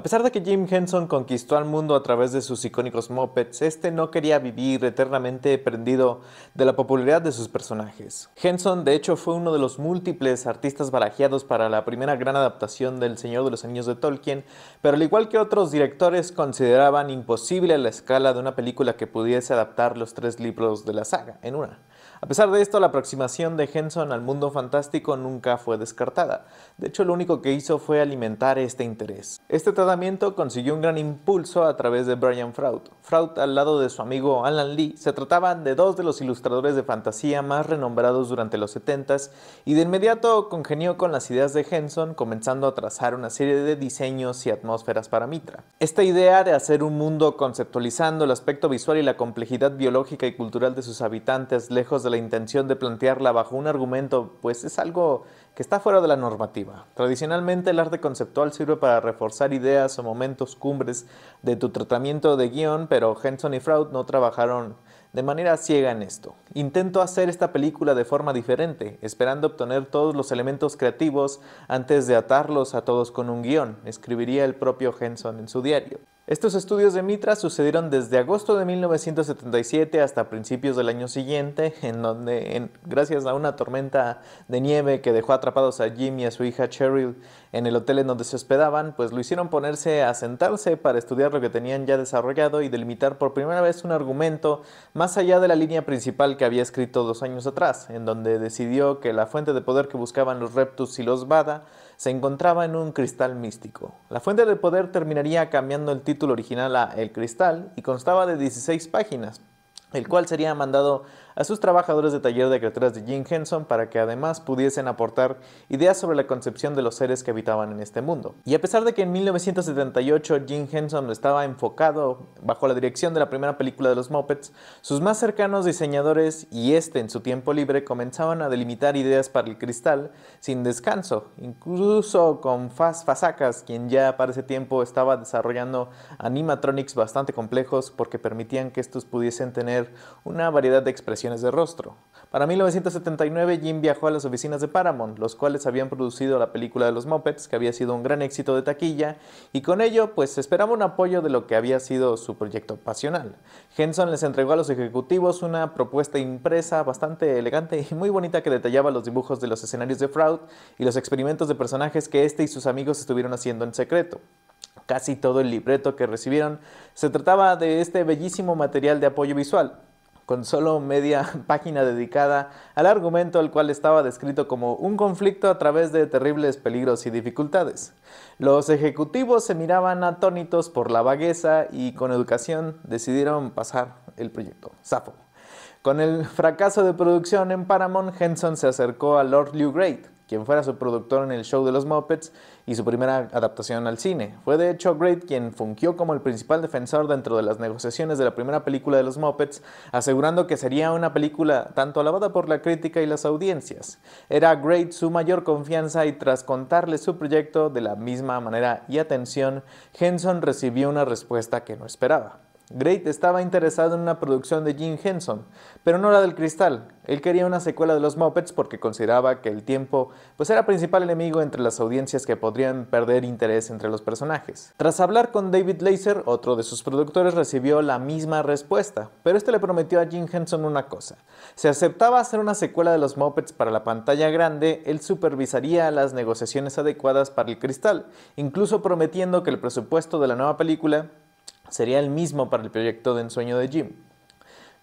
A pesar de que Jim Henson conquistó al mundo a través de sus icónicos mopeds, este no quería vivir eternamente prendido de la popularidad de sus personajes. Henson, de hecho, fue uno de los múltiples artistas barajeados para la primera gran adaptación del Señor de los Anillos de Tolkien, pero al igual que otros directores consideraban imposible la escala de una película que pudiese adaptar los tres libros de la saga en una. A pesar de esto, la aproximación de Henson al mundo fantástico nunca fue descartada. De hecho, lo único que hizo fue alimentar este interés. Este tratamiento consiguió un gran impulso a través de Brian fraud Fraud, al lado de su amigo Alan Lee, se trataban de dos de los ilustradores de fantasía más renombrados durante los 70s y de inmediato congenió con las ideas de Henson, comenzando a trazar una serie de diseños y atmósferas para Mitra. Esta idea de hacer un mundo conceptualizando el aspecto visual y la complejidad biológica y cultural de sus habitantes lejos de la intención de plantearla bajo un argumento, pues es algo que está fuera de la normativa. Tradicionalmente el arte conceptual sirve para reforzar ideas o momentos cumbres de tu tratamiento de guión, pero Henson y Fraud no trabajaron de manera ciega en esto. Intento hacer esta película de forma diferente, esperando obtener todos los elementos creativos antes de atarlos a todos con un guión, escribiría el propio Henson en su diario. Estos estudios de Mitra sucedieron desde agosto de 1977 hasta principios del año siguiente, en donde, gracias a una tormenta de nieve que dejó atrapados a Jim y a su hija Cheryl en el hotel en donde se hospedaban, pues lo hicieron ponerse a sentarse para estudiar lo que tenían ya desarrollado y delimitar por primera vez un argumento más allá de la línea principal que había escrito dos años atrás, en donde decidió que la fuente de poder que buscaban los Reptus y los Bada se encontraba en un cristal místico. La fuente de poder terminaría cambiando el título original a El Cristal y constaba de 16 páginas, el cual sería mandado a sus trabajadores de taller de criaturas de Jim Henson para que además pudiesen aportar ideas sobre la concepción de los seres que habitaban en este mundo. Y a pesar de que en 1978 Jim Henson estaba enfocado bajo la dirección de la primera película de los Muppets, sus más cercanos diseñadores y este en su tiempo libre comenzaban a delimitar ideas para el cristal sin descanso, incluso con Faz Fasacas, quien ya para ese tiempo estaba desarrollando animatronics bastante complejos porque permitían que estos pudiesen tener una variedad de expresiones de rostro. Para 1979, Jim viajó a las oficinas de Paramount, los cuales habían producido la película de los Muppets, que había sido un gran éxito de taquilla, y con ello, pues esperaba un apoyo de lo que había sido su proyecto pasional. Henson les entregó a los ejecutivos una propuesta impresa bastante elegante y muy bonita que detallaba los dibujos de los escenarios de Fraud y los experimentos de personajes que este y sus amigos estuvieron haciendo en secreto. Casi todo el libreto que recibieron se trataba de este bellísimo material de apoyo visual, con solo media página dedicada al argumento al cual estaba descrito como un conflicto a través de terribles peligros y dificultades. Los ejecutivos se miraban atónitos por la vagueza y con educación decidieron pasar el proyecto. Safo. Con el fracaso de producción en Paramount, Henson se acercó a Lord Lew Great quien fuera su productor en el show de los Muppets y su primera adaptación al cine. Fue de hecho Great quien fungió como el principal defensor dentro de las negociaciones de la primera película de los Muppets, asegurando que sería una película tanto alabada por la crítica y las audiencias. Era Great su mayor confianza y tras contarle su proyecto de la misma manera y atención, Henson recibió una respuesta que no esperaba. Great estaba interesado en una producción de Jim Henson, pero no la del cristal. Él quería una secuela de los Muppets porque consideraba que el tiempo pues era principal enemigo entre las audiencias que podrían perder interés entre los personajes. Tras hablar con David Laser, otro de sus productores recibió la misma respuesta, pero este le prometió a Jim Henson una cosa. Si aceptaba hacer una secuela de los Muppets para la pantalla grande, él supervisaría las negociaciones adecuadas para el cristal, incluso prometiendo que el presupuesto de la nueva película sería el mismo para el proyecto de ensueño de Jim.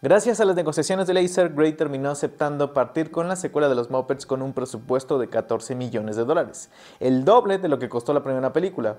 Gracias a las negociaciones de Laser, Gray terminó aceptando partir con la secuela de los Muppets con un presupuesto de 14 millones de dólares, el doble de lo que costó la primera película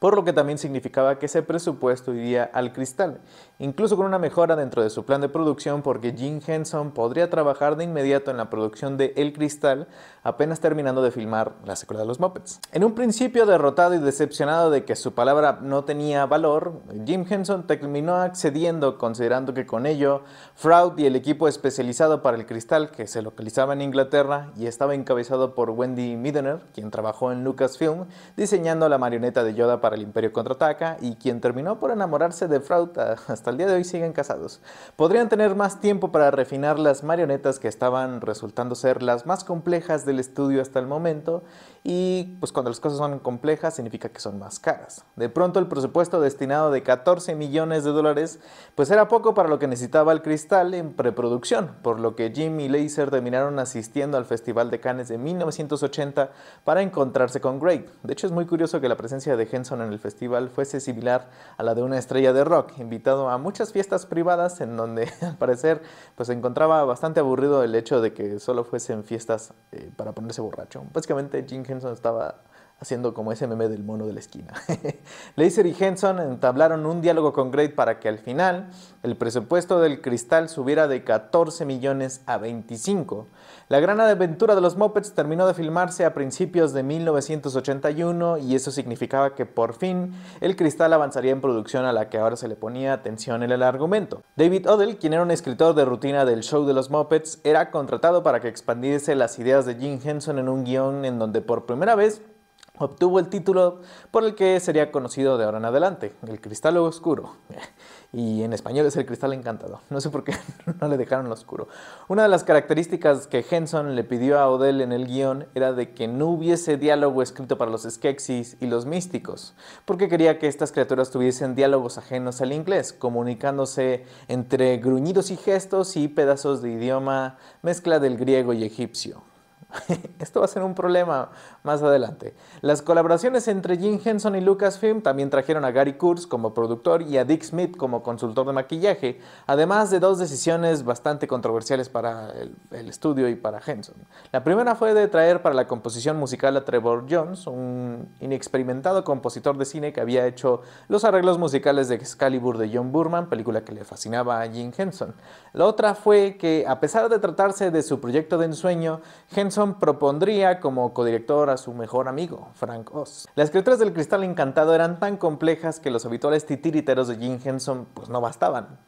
por lo que también significaba que ese presupuesto iría al cristal, incluso con una mejora dentro de su plan de producción porque Jim Henson podría trabajar de inmediato en la producción de El Cristal apenas terminando de filmar la secuela de los Muppets. En un principio derrotado y decepcionado de que su palabra no tenía valor, Jim Henson terminó accediendo considerando que con ello Fraud y el equipo especializado para El Cristal que se localizaba en Inglaterra y estaba encabezado por Wendy Midener, quien trabajó en Lucasfilm diseñando la marioneta de Yoda para el Imperio Contraataca y quien terminó por enamorarse de Fraud hasta el día de hoy siguen casados. Podrían tener más tiempo para refinar las marionetas que estaban resultando ser las más complejas del estudio hasta el momento y pues cuando las cosas son complejas significa que son más caras. De pronto el presupuesto destinado de 14 millones de dólares pues era poco para lo que necesitaba el cristal en preproducción, por lo que Jim y Laser terminaron asistiendo al Festival de Cannes de 1980 para encontrarse con Great. De hecho es muy curioso que la presencia de Henson en el festival fuese similar a la de una estrella de rock, invitado a muchas fiestas privadas en donde al parecer pues se encontraba bastante aburrido el hecho de que solo fuesen fiestas eh, para ponerse borracho. Básicamente Jim Henson estaba haciendo como ese meme del mono de la esquina. Laser y Henson entablaron un diálogo con Great para que al final el presupuesto del cristal subiera de 14 millones a 25. La gran aventura de los Muppets terminó de filmarse a principios de 1981 y eso significaba que por fin el cristal avanzaría en producción a la que ahora se le ponía atención en el argumento. David Odell, quien era un escritor de rutina del show de los Muppets, era contratado para que expandiese las ideas de Jim Henson en un guión en donde por primera vez obtuvo el título por el que sería conocido de ahora en adelante, el Cristal Oscuro. Y en español es el Cristal Encantado. No sé por qué no le dejaron lo oscuro. Una de las características que Henson le pidió a Odell en el guión era de que no hubiese diálogo escrito para los Skeksis y los místicos, porque quería que estas criaturas tuviesen diálogos ajenos al inglés, comunicándose entre gruñidos y gestos y pedazos de idioma, mezcla del griego y egipcio. Esto va a ser un problema más adelante. Las colaboraciones entre Jim Henson y Lucasfilm también trajeron a Gary Kurz como productor y a Dick Smith como consultor de maquillaje, además de dos decisiones bastante controversiales para el, estudio y para Henson. La primera fue de traer para la composición musical a Trevor Jones, un inexperimentado compositor de cine que había hecho los arreglos musicales de Excalibur de John Burman, película que le fascinaba a Jim Henson. La otra fue que, a pesar de tratarse de su proyecto de ensueño, Henson propondría como codirector a su mejor amigo, Frank Oz. Las criaturas del cristal encantado eran tan complejas que los habituales titiriteros de Jim Henson pues no bastaban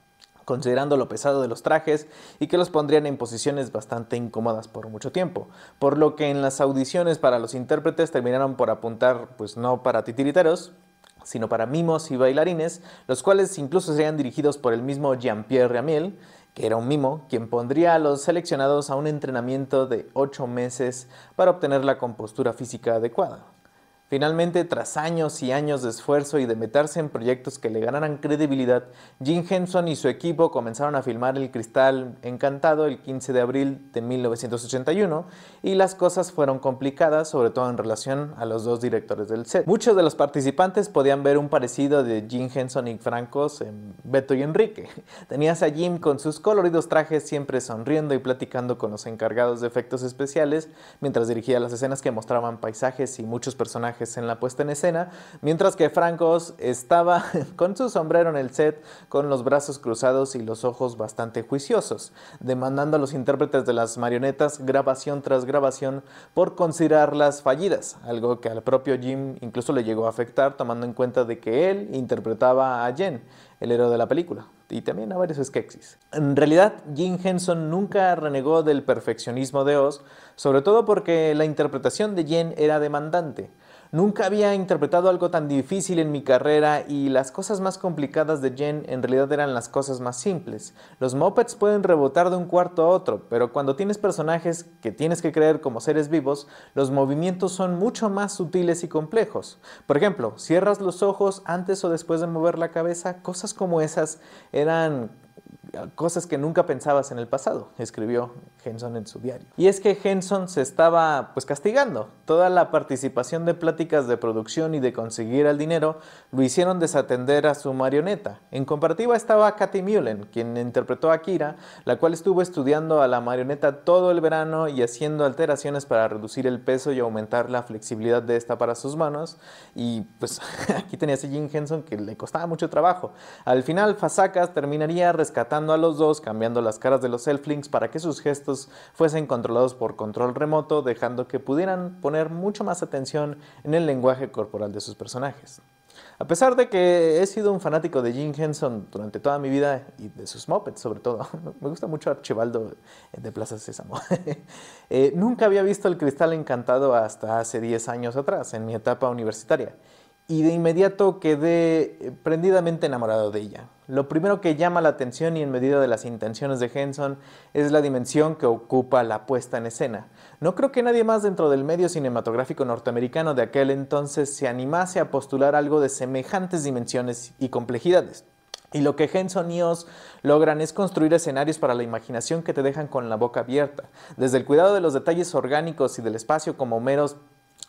considerando lo pesado de los trajes y que los pondrían en posiciones bastante incómodas por mucho tiempo, por lo que en las audiciones para los intérpretes terminaron por apuntar pues no para titiriteros, sino para mimos y bailarines, los cuales incluso serían dirigidos por el mismo Jean-Pierre Ramiel, que era un mimo, quien pondría a los seleccionados a un entrenamiento de 8 meses para obtener la compostura física adecuada. Finalmente, tras años y años de esfuerzo y de meterse en proyectos que le ganaran credibilidad, Jim Henson y su equipo comenzaron a filmar El Cristal Encantado el 15 de abril de 1981 y las cosas fueron complicadas, sobre todo en relación a los dos directores del set. Muchos de los participantes podían ver un parecido de Jim Henson y Francos en Beto y Enrique. Tenías a Jim con sus coloridos trajes siempre sonriendo y platicando con los encargados de efectos especiales mientras dirigía las escenas que mostraban paisajes y muchos personajes en la puesta en escena, mientras que Francos estaba con su sombrero en el set, con los brazos cruzados y los ojos bastante juiciosos, demandando a los intérpretes de las marionetas grabación tras grabación por considerarlas fallidas, algo que al propio Jim incluso le llegó a afectar tomando en cuenta de que él interpretaba a Jen, el héroe de la película y también a varios skexis. En realidad, Jim Henson nunca renegó del perfeccionismo de Oz, sobre todo porque la interpretación de Jen era demandante. Nunca había interpretado algo tan difícil en mi carrera y las cosas más complicadas de Jen en realidad eran las cosas más simples. Los mopeds pueden rebotar de un cuarto a otro, pero cuando tienes personajes que tienes que creer como seres vivos, los movimientos son mucho más sutiles y complejos. Por ejemplo, cierras los ojos antes o después de mover la cabeza, cosas como esas eran cosas que nunca pensabas en el pasado, escribió Henson en su diario. Y es que Henson se estaba pues castigando. Toda la participación de pláticas de producción y de conseguir el dinero lo hicieron desatender a su marioneta. En comparativa estaba Katy Mullen, quien interpretó a Kira, la cual estuvo estudiando a la marioneta todo el verano y haciendo alteraciones para reducir el peso y aumentar la flexibilidad de esta para sus manos. Y pues aquí tenías a Jim Henson que le costaba mucho trabajo. Al final, Fasakas terminaría rescatando a los dos, cambiando las caras de los Elflings para que sus gestos fuesen controlados por control remoto, dejando que pudieran poner mucho más atención en el lenguaje corporal de sus personajes. A pesar de que he sido un fanático de Jim Henson durante toda mi vida y de sus Muppets sobre todo, me gusta mucho Archibaldo de Plaza Sésamo, eh, nunca había visto el cristal encantado hasta hace 10 años atrás, en mi etapa universitaria y de inmediato quedé eh, prendidamente enamorado de ella. Lo primero que llama la atención y en medida de las intenciones de Henson es la dimensión que ocupa la puesta en escena. No creo que nadie más dentro del medio cinematográfico norteamericano de aquel entonces se animase a postular algo de semejantes dimensiones y complejidades. Y lo que Henson y Oz logran es construir escenarios para la imaginación que te dejan con la boca abierta, desde el cuidado de los detalles orgánicos y del espacio como meros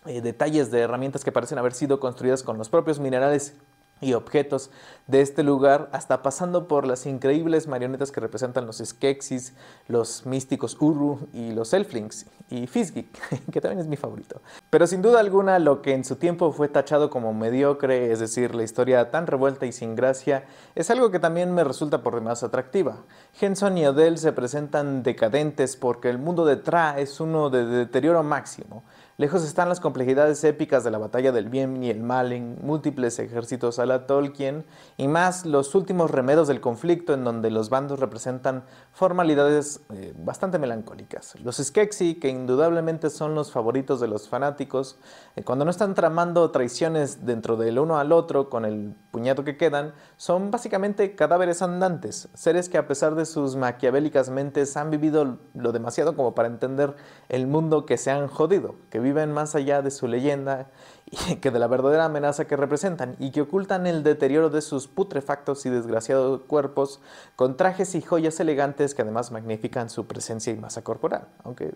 eh, detalles de herramientas que parecen haber sido construidas con los propios minerales y objetos de este lugar, hasta pasando por las increíbles marionetas que representan los Skeksis, los místicos Uru y los Elflings, y Fizzgeek, que también es mi favorito. Pero sin duda alguna, lo que en su tiempo fue tachado como mediocre, es decir, la historia tan revuelta y sin gracia, es algo que también me resulta por demás atractiva. Henson y Odell se presentan decadentes porque el mundo de Tra es uno de deterioro máximo, Lejos están las complejidades épicas de la batalla del bien y el mal en múltiples ejércitos a la Tolkien, y más los últimos remedos del conflicto en donde los bandos representan formalidades eh, bastante melancólicas. Los Skeksi, que indudablemente son los favoritos de los fanáticos, eh, cuando no están tramando traiciones dentro del uno al otro con el puñado que quedan, son básicamente cadáveres andantes, seres que a pesar de sus maquiavélicas mentes han vivido lo demasiado como para entender el mundo que se han jodido, viven más allá de su leyenda y que de la verdadera amenaza que representan y que ocultan el deterioro de sus putrefactos y desgraciados cuerpos con trajes y joyas elegantes que además magnifican su presencia y masa corporal, aunque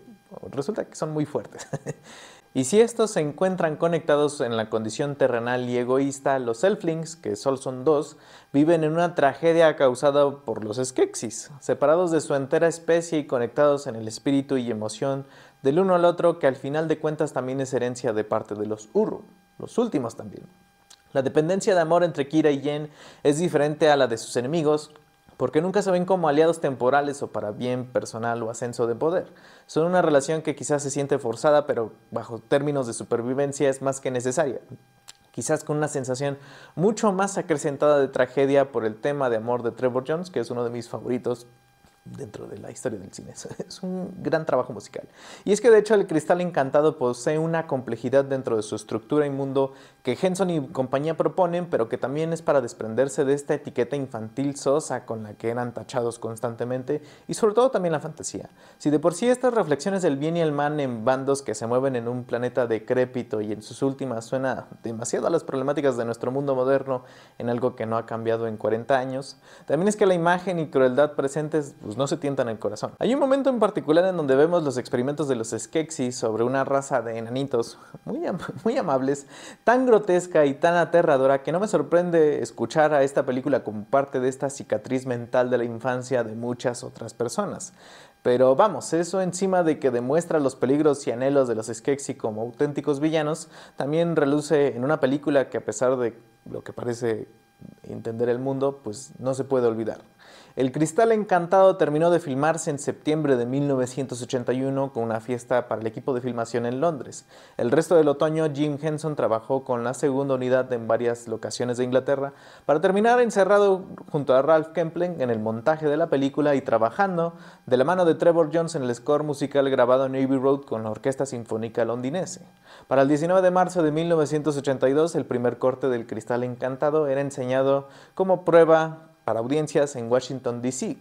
resulta que son muy fuertes. y si estos se encuentran conectados en la condición terrenal y egoísta, los Elflings, que solo son dos, viven en una tragedia causada por los Skeksis, separados de su entera especie y conectados en el espíritu y emoción del uno al otro que al final de cuentas también es herencia de parte de los Uru, los últimos también. La dependencia de amor entre Kira y Yen es diferente a la de sus enemigos, porque nunca se ven como aliados temporales o para bien personal o ascenso de poder. Son una relación que quizás se siente forzada, pero bajo términos de supervivencia es más que necesaria. Quizás con una sensación mucho más acrecentada de tragedia por el tema de amor de Trevor Jones, que es uno de mis favoritos dentro de la historia del cine. Es un gran trabajo musical. Y es que de hecho el Cristal Encantado posee una complejidad dentro de su estructura y mundo que Henson y compañía proponen, pero que también es para desprenderse de esta etiqueta infantil sosa con la que eran tachados constantemente y sobre todo también la fantasía. Si de por sí estas reflexiones del bien y el mal en bandos que se mueven en un planeta decrépito y en sus últimas suena demasiado a las problemáticas de nuestro mundo moderno en algo que no ha cambiado en 40 años, también es que la imagen y crueldad presentes pues, no se tientan el corazón. Hay un momento en particular en donde vemos los experimentos de los Skeksis sobre una raza de enanitos muy, muy amables, tan grotesca y tan aterradora que no me sorprende escuchar a esta película como parte de esta cicatriz mental de la infancia de muchas otras personas. Pero vamos, eso encima de que demuestra los peligros y anhelos de los Skeksis como auténticos villanos, también reluce en una película que a pesar de lo que parece entender el mundo, pues no se puede olvidar. El Cristal Encantado terminó de filmarse en septiembre de 1981 con una fiesta para el equipo de filmación en Londres. El resto del otoño, Jim Henson trabajó con la segunda unidad en varias locaciones de Inglaterra para terminar encerrado junto a Ralph Kempling en el montaje de la película y trabajando de la mano de Trevor Jones en el score musical grabado en Abbey Road con la Orquesta Sinfónica Londinense. Para el 19 de marzo de 1982, el primer corte del Cristal Encantado era enseñado como prueba para audiencias en Washington, D.C.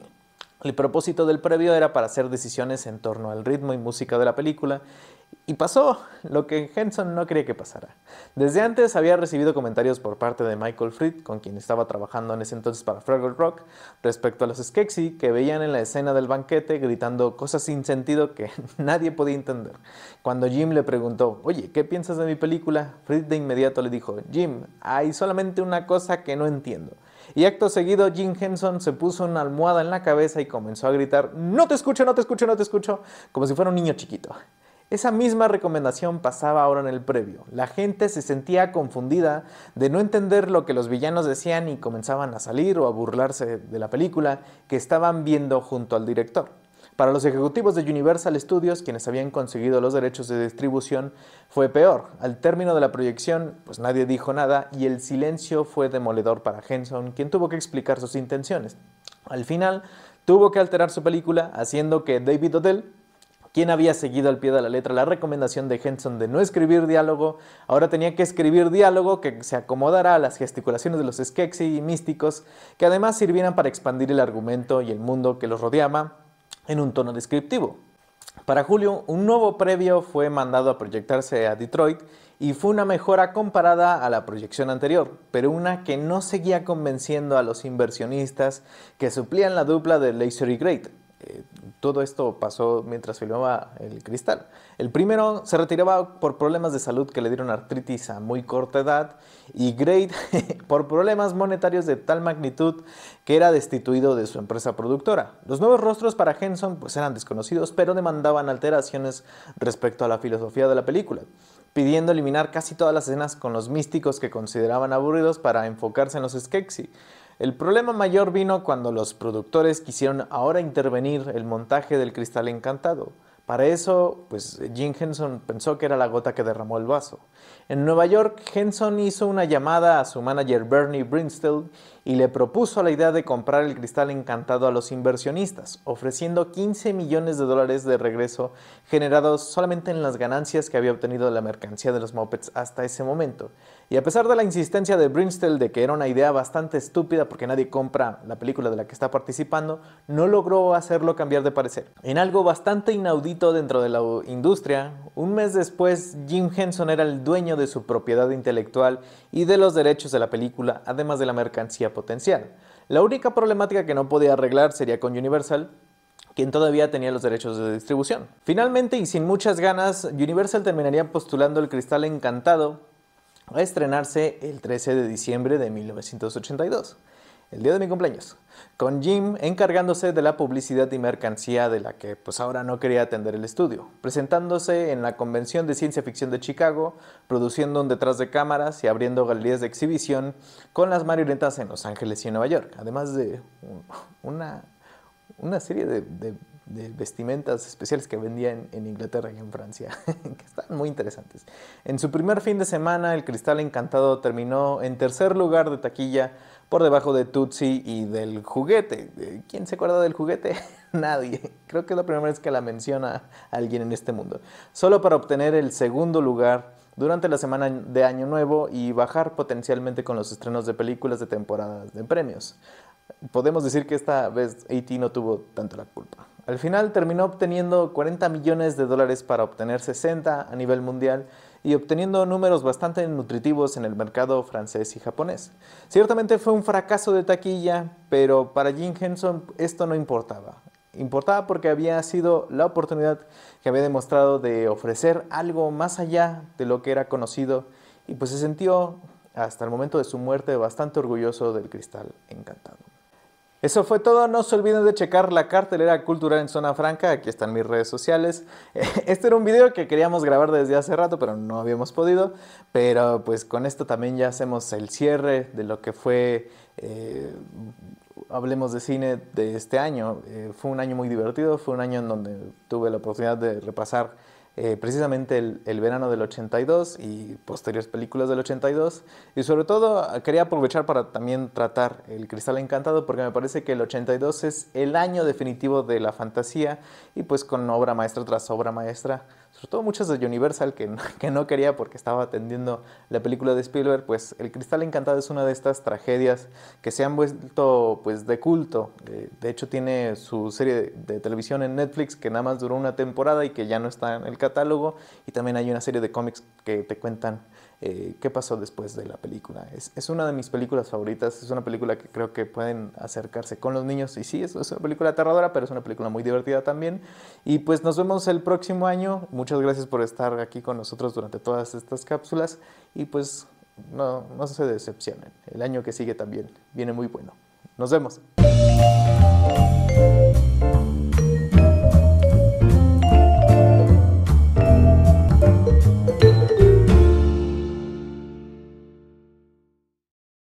El propósito del previo era para hacer decisiones en torno al ritmo y música de la película, y pasó lo que Henson no creía que pasara. Desde antes había recibido comentarios por parte de Michael Fried, con quien estaba trabajando en ese entonces para Fraggle Rock, respecto a los Skeksis que veían en la escena del banquete gritando cosas sin sentido que nadie podía entender. Cuando Jim le preguntó, oye, ¿qué piensas de mi película? Fried de inmediato le dijo, Jim, hay solamente una cosa que no entiendo y acto seguido Jim Henson se puso una almohada en la cabeza y comenzó a gritar, no te escucho, no te escucho, no te escucho, como si fuera un niño chiquito. Esa misma recomendación pasaba ahora en el previo. La gente se sentía confundida de no entender lo que los villanos decían y comenzaban a salir o a burlarse de la película que estaban viendo junto al director. Para los ejecutivos de Universal Studios, quienes habían conseguido los derechos de distribución, fue peor. Al término de la proyección, pues nadie dijo nada y el silencio fue demoledor para Henson, quien tuvo que explicar sus intenciones. Al final, tuvo que alterar su película, haciendo que David Odell, quien había seguido al pie de la letra la recomendación de Henson de no escribir diálogo, ahora tenía que escribir diálogo que se acomodara a las gesticulaciones de los Skeksis y místicos, que además sirvieran para expandir el argumento y el mundo que los rodeaba, en un tono descriptivo. Para julio, un nuevo previo fue mandado a proyectarse a Detroit y fue una mejora comparada a la proyección anterior, pero una que no seguía convenciendo a los inversionistas que suplían la dupla de Laser y Great. Todo esto pasó mientras filmaba El Cristal. El primero se retiraba por problemas de salud que le dieron artritis a muy corta edad y Great por problemas monetarios de tal magnitud que era destituido de su empresa productora. Los nuevos rostros para Henson pues eran desconocidos pero demandaban alteraciones respecto a la filosofía de la película, pidiendo eliminar casi todas las escenas con los místicos que consideraban aburridos para enfocarse en los Skeksis. El problema mayor vino cuando los productores quisieron ahora intervenir el montaje del cristal encantado. Para eso, pues Jim Henson pensó que era la gota que derramó el vaso. En Nueva York, Henson hizo una llamada a su manager Bernie Brinsted y le propuso la idea de comprar el cristal encantado a los inversionistas, ofreciendo 15 millones de dólares de regreso generados solamente en las ganancias que había obtenido de la mercancía de los Muppets hasta ese momento. Y a pesar de la insistencia de Brinstel de que era una idea bastante estúpida porque nadie compra la película de la que está participando, no logró hacerlo cambiar de parecer. En algo bastante inaudito dentro de la industria, un mes después Jim Henson era el dueño de su propiedad intelectual y de los derechos de la película, además de la mercancía Potencial. La única problemática que no podía arreglar sería con Universal, quien todavía tenía los derechos de distribución. Finalmente y sin muchas ganas, Universal terminaría postulando el Cristal Encantado a estrenarse el 13 de diciembre de 1982 el día de mi cumpleaños, con Jim encargándose de la publicidad y mercancía de la que pues ahora no quería atender el estudio, presentándose en la Convención de Ciencia Ficción de Chicago, produciendo un detrás de cámaras y abriendo galerías de exhibición con las marionetas en Los Ángeles y Nueva York, además de una, una serie de, vestimentas especiales que vendía en, en Inglaterra y en Francia, que están muy interesantes. En su primer fin de semana, el Cristal Encantado terminó en tercer lugar de taquilla, por debajo de Tutsi y del juguete. Eh, ¿Quién se acuerda del juguete? Nadie. Creo que es la primera vez que la menciona alguien en este mundo. Solo para obtener el segundo lugar durante la semana de Año Nuevo y bajar potencialmente con los estrenos de películas de temporadas de premios. Podemos decir que esta vez AT e no tuvo tanto la culpa. Al final terminó obteniendo 40 millones de dólares para obtener 60 a nivel mundial y obteniendo números bastante nutritivos en el mercado francés y japonés. Ciertamente fue un fracaso de taquilla, pero para Jim Henson esto no importaba. Importaba porque había sido la oportunidad que había demostrado de ofrecer algo más allá de lo que era conocido y pues se sintió hasta el momento de su muerte bastante orgulloso del cristal encantado. Eso fue todo, no se olviden de checar la cartelera cultural en Zona Franca, aquí están mis redes sociales. Este era un video que queríamos grabar desde hace rato, pero no habíamos podido, pero pues con esto también ya hacemos el cierre de lo que fue, eh, hablemos de cine de este año. Eh, fue un año muy divertido, fue un año en donde tuve la oportunidad de repasar eh, precisamente el, el, verano del 82 y posteriores películas del 82. Y sobre todo quería aprovechar para también tratar El Cristal Encantado porque me parece que el 82 es el año definitivo de la fantasía y pues con obra maestra tras obra maestra sobre todo muchas de Universal que, que no quería porque estaba atendiendo la película de Spielberg, pues El Cristal Encantado es una de estas tragedias que se han vuelto pues de culto. de hecho tiene su serie de, televisión en Netflix que nada más duró una temporada y que ya no está en el catálogo y también hay una serie de cómics que te cuentan eh, qué pasó después de la película. Es, es, una de mis películas favoritas, es una película que creo que pueden acercarse con los niños y sí, es, es una película aterradora, pero es una película muy divertida también. Y pues nos vemos el próximo año. Muchas gracias por estar aquí con nosotros durante todas estas cápsulas y pues no, no se decepcionen. El año que sigue también viene muy bueno. Nos vemos.